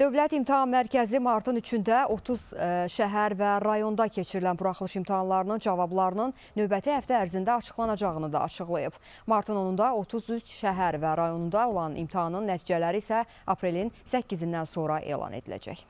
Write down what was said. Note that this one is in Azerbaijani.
Dövlət İmtahan Mərkəzi martın 3-də 30 e, şəhər və rayonda keçirilən buraxılış imtahanlarının cavablarının növbəti həftə ərzində açıqlanacağını da açıqlayıb. Martın 10-da 33 şəhər və rayonunda olan imtahanın nəticələri isə aprelin 8-indən sonra elan ediləcək.